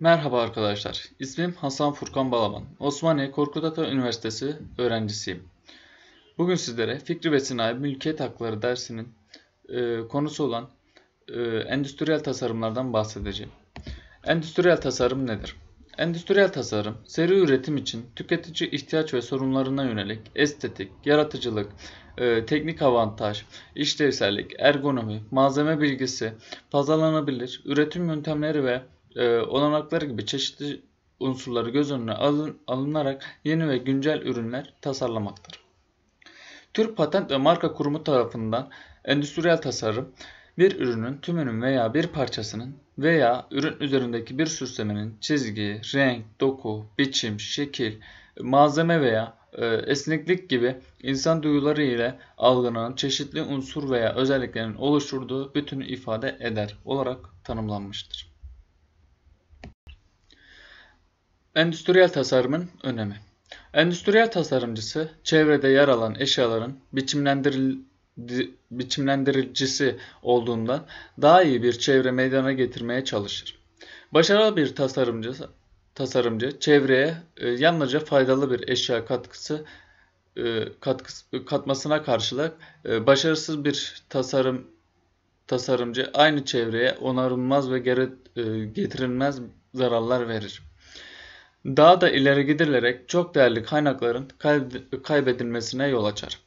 Merhaba arkadaşlar. İsmim Hasan Furkan Balaban. Osmaniye Korkut Ata Üniversitesi öğrencisiyim. Bugün sizlere Fikri ve Sinayi Mülkiyet Hakları dersinin e, konusu olan e, endüstriyel tasarımlardan bahsedeceğim. Endüstriyel tasarım nedir? Endüstriyel tasarım, seri üretim için tüketici ihtiyaç ve sorunlarına yönelik estetik, yaratıcılık, e, teknik avantaj, işlevsellik, ergonomi, malzeme bilgisi, pazarlanabilir, üretim yöntemleri ve ee, olanakları gibi çeşitli unsurları göz önüne alın, alınarak yeni ve güncel ürünler tasarlamaktır. Türk Patent ve Marka Kurumu tarafından endüstriyel tasarım, bir ürünün tümünün veya bir parçasının veya ürün üzerindeki bir süslemenin çizgi, renk, doku, biçim, şekil, malzeme veya e, esneklik gibi insan duyuları ile algılanan çeşitli unsur veya özelliklerin oluşturduğu bütünü ifade eder olarak tanımlanmıştır. Endüstriyel tasarımın önemi. Endüstriyel tasarımcısı çevrede yer alan eşyaların biçimlendiril biçimlendiricisi olduğundan daha iyi bir çevre meydana getirmeye çalışır. Başarılı bir tasarımcı tasarımcı çevreye e, yalnızca faydalı bir eşya katkısı e, katkısı katmasına karşılık e, başarısız bir tasarım tasarımcı aynı çevreye onarılmaz ve geri e, getirilmez zararlar verir daha da ileri gidilerek çok değerli kaynakların kaybedilmesine yol açar.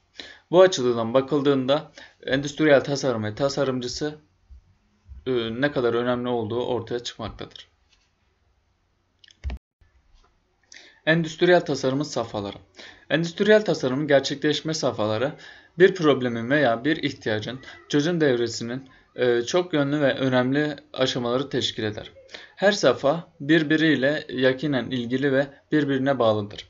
Bu açıdan bakıldığında endüstriyel tasarım ve tasarımcısı ıı, ne kadar önemli olduğu ortaya çıkmaktadır. Endüstriyel tasarımın safhaları Endüstriyel tasarımın gerçekleşme safhaları bir problemin veya bir ihtiyacın çözüm devresinin e, çok yönlü ve önemli aşamaları teşkil eder. Her safa birbiriyle yakinen ilgili ve birbirine bağlıdır.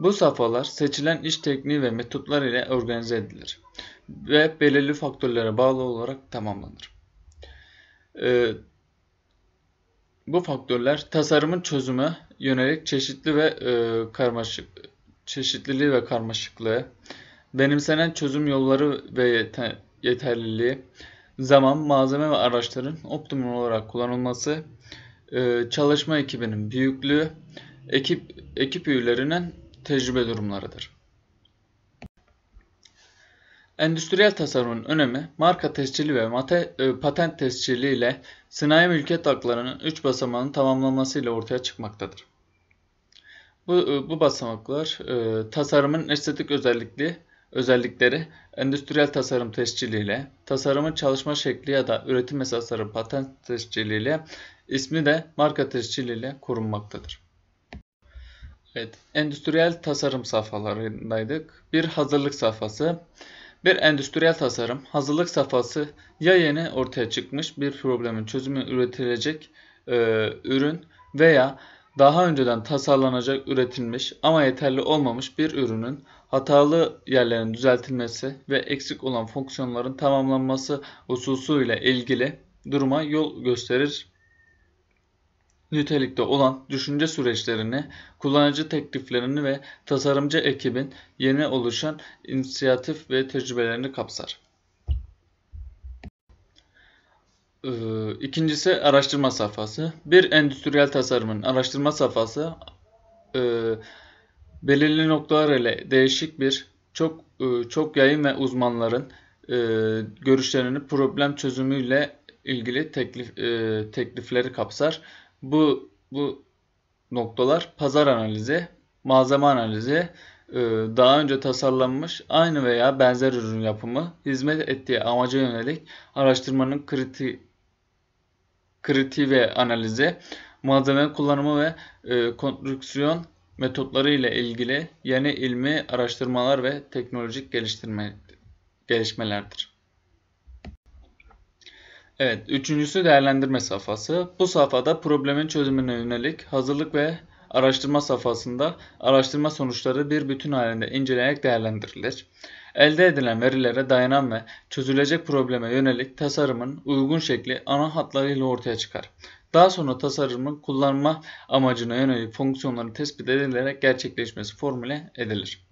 Bu safhalar seçilen iş tekniği ve metotlar ile organize edilir ve belirli faktörlere bağlı olarak tamamlanır. Ee, bu faktörler tasarımın çözümü yönelik çeşitli ve e, karmaşık çeşitliliği ve karmaşıklığı, benimsenen çözüm yolları ve yete yeterliliği, zaman, malzeme ve araçların optimum olarak kullanılması, e, çalışma ekibinin büyüklüğü, ekip, ekip üyelerinin tecrübe durumlarıdır. Endüstriyel tasarımın önemi marka tescili ve mate, e, patent tescili ile sanayi mülkiyet haklarının 3 basamağının tamamlanmasıyla ortaya çıkmaktadır. Bu, e, bu basamaklar e, tasarımın estetik özellikli özellikleri endüstriyel tasarım tesciliyle, tasarımın çalışma şekli ya da üretim esasları patent tesciliyle, ismi de marka tesciliyle korunmaktadır. Evet, endüstriyel tasarım safhalarındaydık. Bir hazırlık safhası. Bir endüstriyel tasarım, hazırlık safhası ya yeni ortaya çıkmış bir problemin çözümü üretilecek e, ürün veya daha önceden tasarlanacak, üretilmiş ama yeterli olmamış bir ürünün hatalı yerlerin düzeltilmesi ve eksik olan fonksiyonların tamamlanması hususuyla ilgili duruma yol gösterir. Nitelikte olan düşünce süreçlerini, kullanıcı tekliflerini ve tasarımcı ekibin yeni oluşan inisiyatif ve tecrübelerini kapsar. Ee, ikincisi araştırma safhası. Bir endüstriyel tasarımın araştırma safhası ee, belirli noktalar ile değişik bir çok e, çok yayın ve uzmanların e, görüşlerini problem çözümüyle ilgili teklif e, teklifleri kapsar. Bu bu noktalar pazar analizi, malzeme analizi, daha önce tasarlanmış aynı veya benzer ürün yapımı hizmet ettiği amaca yönelik araştırmanın kritik kritiği ve analizi, malzeme kullanımı ve e, konstrüksiyon metotları ile ilgili yeni ilmi araştırmalar ve teknolojik geliştirme, gelişmelerdir. Evet, üçüncüsü değerlendirme safhası. Bu safhada problemin çözümüne yönelik hazırlık ve araştırma safhasında araştırma sonuçları bir bütün halinde incelenerek değerlendirilir. Elde edilen verilere dayanan ve çözülecek probleme yönelik tasarımın uygun şekli ana hatlarıyla ortaya çıkar. Daha sonra tasarımın kullanma amacına yönelik fonksiyonların tespit edilerek gerçekleşmesi formüle edilir.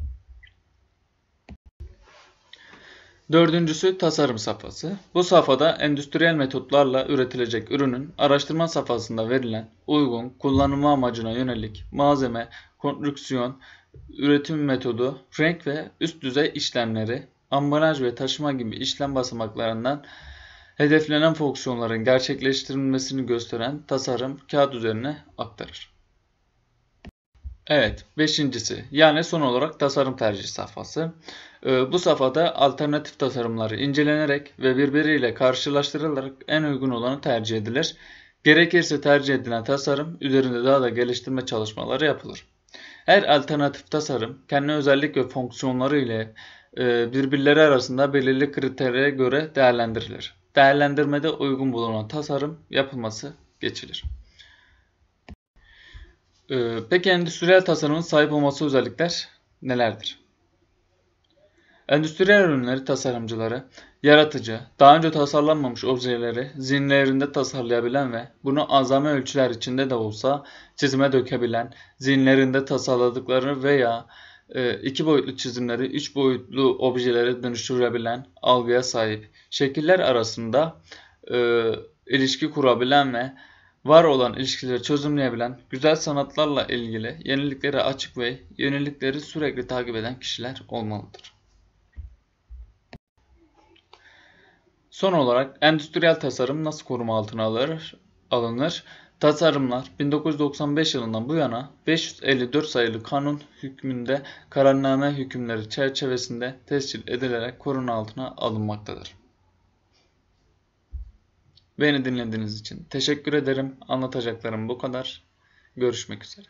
Dördüncüsü tasarım safhası. Bu safhada endüstriyel metotlarla üretilecek ürünün araştırma safhasında verilen uygun kullanılma amacına yönelik malzeme, konstrüksiyon, üretim metodu, renk ve üst düzey işlemleri, ambalaj ve taşıma gibi işlem basamaklarından hedeflenen fonksiyonların gerçekleştirilmesini gösteren tasarım kağıt üzerine aktarır. Evet, beşincisi yani son olarak tasarım tercih safhası. Ee, bu safhada alternatif tasarımları incelenerek ve birbiriyle karşılaştırılarak en uygun olanı tercih edilir. Gerekirse tercih edilen tasarım üzerinde daha da geliştirme çalışmaları yapılır. Her alternatif tasarım kendi özellik ve fonksiyonları ile e, birbirleri arasında belirli kriterlere göre değerlendirilir. Değerlendirmede uygun bulunan tasarım yapılması geçilir. Ee, peki endüstriyel tasarımın sahip olması özellikler nelerdir? Endüstriyel ürünleri tasarımcıları, yaratıcı, daha önce tasarlanmamış objeleri zihinlerinde tasarlayabilen ve bunu azami ölçüler içinde de olsa çizime dökebilen, zihinlerinde tasarladıkları veya e, iki boyutlu çizimleri üç boyutlu objelere dönüştürebilen algıya sahip, şekiller arasında e, ilişki kurabilen ve var olan ilişkileri çözümleyebilen, güzel sanatlarla ilgili yeniliklere açık ve yenilikleri sürekli takip eden kişiler olmalıdır. Son olarak endüstriyel tasarım nasıl koruma altına alır, alınır? Tasarımlar 1995 yılından bu yana 554 sayılı kanun hükmünde kararname hükümleri çerçevesinde tescil edilerek koruma altına alınmaktadır. Beni dinlediğiniz için teşekkür ederim. Anlatacaklarım bu kadar. Görüşmek üzere.